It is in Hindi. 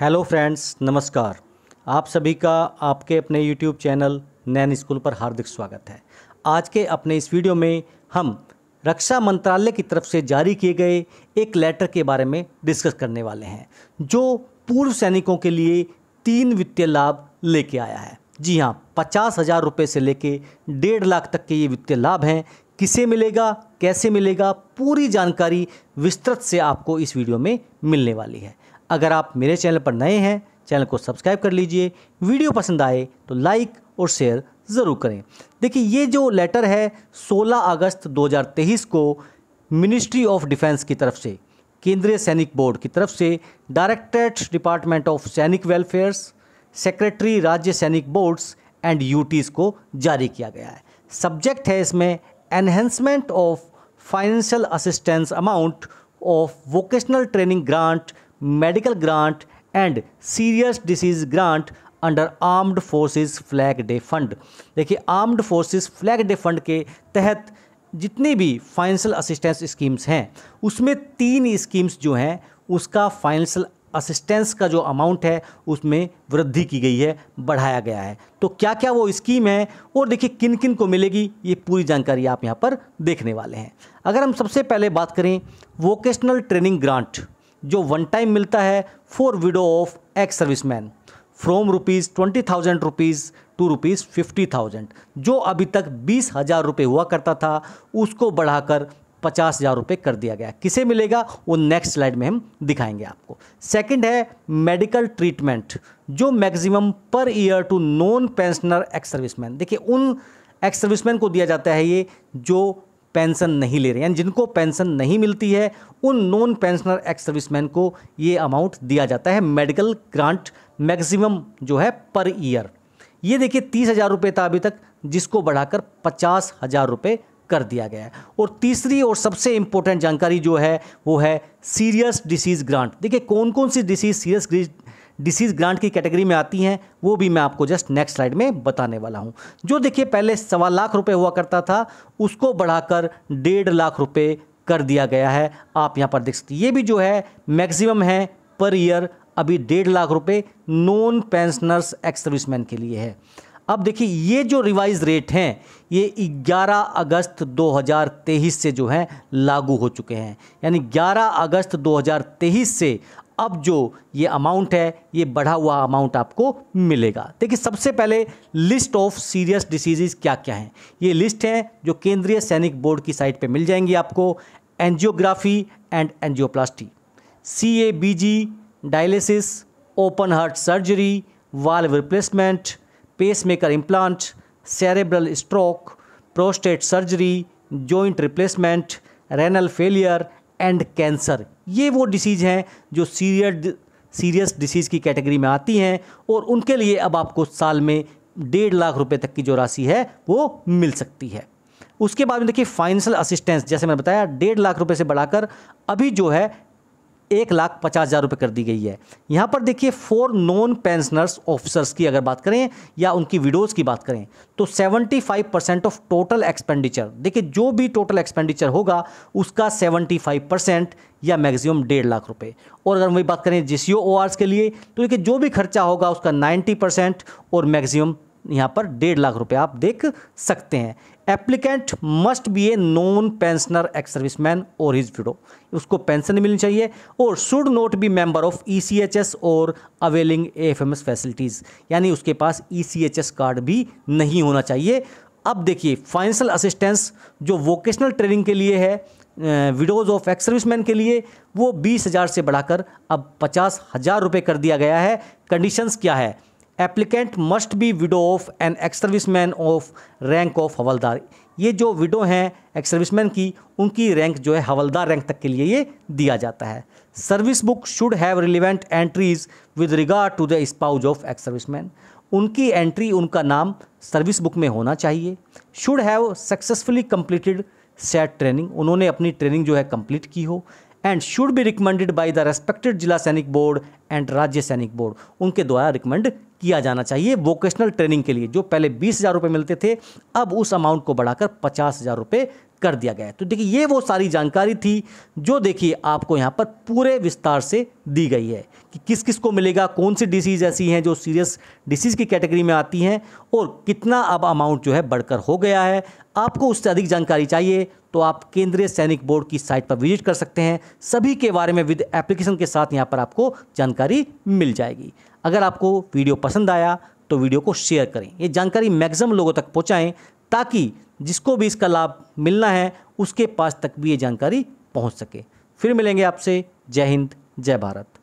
हेलो फ्रेंड्स नमस्कार आप सभी का आपके अपने यूट्यूब चैनल नैन स्कूल पर हार्दिक स्वागत है आज के अपने इस वीडियो में हम रक्षा मंत्रालय की तरफ से जारी किए गए एक लेटर के बारे में डिस्कस करने वाले हैं जो पूर्व सैनिकों के लिए तीन वित्तीय लाभ लेके आया है जी हाँ पचास हज़ार रुपये से लेके डेढ़ लाख तक के ये वित्तीय लाभ हैं किसे मिलेगा कैसे मिलेगा पूरी जानकारी विस्तृत से आपको इस वीडियो में मिलने वाली है अगर आप मेरे चैनल पर नए हैं चैनल को सब्सक्राइब कर लीजिए वीडियो पसंद आए तो लाइक और शेयर ज़रूर करें देखिए ये जो लेटर है 16 अगस्त 2023 को मिनिस्ट्री ऑफ डिफेंस की तरफ से केंद्रीय सैनिक बोर्ड की तरफ से directorate department of Sainik welfares secretary राज्य सैनिक बोर्ड्स एंड यूटीज़ को जारी किया गया है सब्जेक्ट है इसमें enhancement of financial assistance amount of vocational training grant medical grant and serious disease grant under armed forces flag day fund देखिए armed forces flag day fund के तहत जितनी भी फाइनेंशियल असिस्टेंस स्कीम्स हैं उसमें तीन स्कीम्स जो हैं उसका फाइनेंशियल असिस्टेंस का जो अमाउंट है उसमें वृद्धि की गई है बढ़ाया गया है तो क्या क्या वो स्कीम है और देखिए किन किन को मिलेगी ये पूरी जानकारी आप यहाँ पर देखने वाले हैं अगर हम सबसे पहले बात करें वोकेशनल ट्रेनिंग ग्रांट जो वन टाइम मिलता है for widow of ex serviceman from rupees twenty thousand rupees to rupees fifty thousand जो अभी तक बीस हज़ार रुपये हुआ करता था उसको बढ़ाकर पचास हज़ार रुपये कर दिया गया किसे मिलेगा वो नेक्स्ट स्लाइड में हम दिखाएंगे आपको सेकंड है मेडिकल ट्रीटमेंट जो maximum per year to non pensioner ex serviceman देखिए उन एक्स सर्विसमैन को दिया जाता है ये जो पेंशन नहीं ले रहे यानी जिनको पेंशन नहीं मिलती है उन नॉन पेंशनर एक्स सर्विसमैन को ये अमाउंट दिया जाता है मेडिकल ग्रांट मैक्सिमम जो है पर ईयर ये देखिए तीस हज़ार रुपये था अभी तक जिसको बढ़ाकर पचास हज़ार रुपये कर दिया गया है और तीसरी और सबसे इम्पोर्टेंट जानकारी जो है वो है सीरियस डिसीज़ ग्रांट देखिए कौन कौन सी डिसीज़ सीरियस डिसीज़ ग्रांट की कैटेगरी में आती हैं वो भी मैं आपको जस्ट नेक्स्ट स्लाइड में बताने वाला हूँ जो देखिए पहले सवा लाख रुपये हुआ करता था उसको बढ़ाकर डेढ़ लाख रुपये कर दिया गया है आप यहाँ पर देख सकते ये भी जो है मैक्सिमम है पर ईयर अभी डेढ़ लाख रुपये नॉन पेंशनर्स एक्स सर्विसमैन के लिए है अब देखिए ये जो रिवाइज रेट हैं ये 11 अगस्त 2023 से जो हैं लागू हो चुके हैं यानी 11 अगस्त 2023 से अब जो ये अमाउंट है ये बढ़ा हुआ अमाउंट आपको मिलेगा देखिए सबसे पहले लिस्ट ऑफ सीरियस डिसीजेज क्या क्या हैं ये लिस्ट हैं जो केंद्रीय सैनिक बोर्ड की साइट पे मिल जाएंगी आपको angiography and angioplasty C A B G dialysis open heart surgery valve replacement pacemaker implant cerebral stroke prostate surgery joint replacement renal failure and cancer ये वो डिसीज़ हैं जो सीरियस सीरियस डिसीज़ की कैटेगरी में आती हैं और उनके लिए अब आपको साल में डेढ़ लाख रुपए तक की जो राशि है वो मिल सकती है उसके बाद में देखिए फाइनेंशियल असिस्टेंस जैसे मैंने बताया डेढ़ लाख रुपए से बढ़ाकर अभी जो है एक लाख पचास हज़ार रुपये कर दी गई है यहाँ पर देखिए फोर नॉन पेंशनर्स ऑफिसर्स की अगर बात करें या उनकी विडोज़ की बात करें तो seventy five percent of total expenditure देखिए जो भी टोटल एक्सपेंडिचर होगा उसका सेवेंटी फाइव परसेंट या मैक्सिमम डेढ़ लाख रुपए और अगर वही बात करें जी ओ के लिए तो देखिए जो भी खर्चा होगा उसका नाइन्टी परसेंट और मैक्सिमम यहाँ पर डेढ़ लाख रुपये आप देख सकते हैं applicant must be a non pensioner ex serviceman और हिज विडो उसको पेंशन मिलनी चाहिए और should not be member of ECHS e और अवेलिंग एस फैसिलिटीज़ यानी उसके पास ईसीएचएस e कार्ड भी नहीं होना चाहिए अब देखिए फाइनेंशियल असिस्टेंस जो वोकेशनल ट्रेनिंग के लिए है विडोज़ ऑफ एक्स सर्विसमैन के लिए वो बीस हज़ार से बढ़ाकर अब पचास हज़ार रुपये कर दिया गया है कंडीशंस क्या है applicant must be widow of an ex service man of rank of havildar ये जो विडो हैं एक्स मैन की उनकी रैंक जो है हवलदार रैंक तक के लिए ये दिया जाता है service book should have relevant entries with regard to the spouse of ex man उनकी एंट्री उनका नाम सर्विस बुक में होना चाहिए should have successfully completed set training उन्होंने अपनी ट्रेनिंग जो है कम्प्लीट की हो and should be recommended by the respected Zila Sainik board and राज्य सैनिक बोर्ड उनके द्वारा रिकमेंड किया जाना चाहिए वोकेशनल ट्रेनिंग के लिए जो पहले बीस हज़ार रुपये मिलते थे अब उस अमाउंट को बढ़ाकर पचास हज़ार रुपये कर दिया गया है तो देखिए ये वो सारी जानकारी थी जो देखिए आपको यहाँ पर पूरे विस्तार से दी गई है कि किस किस को मिलेगा कौन सी डिसीज़ ऐसी हैं जो सीरियस डिसीज़ की कैटेगरी में आती हैं और कितना अब अमाउंट जो है बढ़कर हो गया है आपको उससे अधिक जानकारी चाहिए तो आप केंद्रीय सैनिक बोर्ड की साइट पर विजिट कर सकते हैं सभी के बारे में विद एप्लीकेशन के साथ यहाँ पर आपको जानकारी मिल जाएगी अगर आपको वीडियो पसंद आया तो वीडियो को शेयर करें ये जानकारी मैक्सिमम लोगों तक पहुँचाएँ ताकि जिसको भी इसका लाभ मिलना है उसके पास तक भी ये जानकारी पहुँच सके फिर मिलेंगे आपसे जय हिंद जय भारत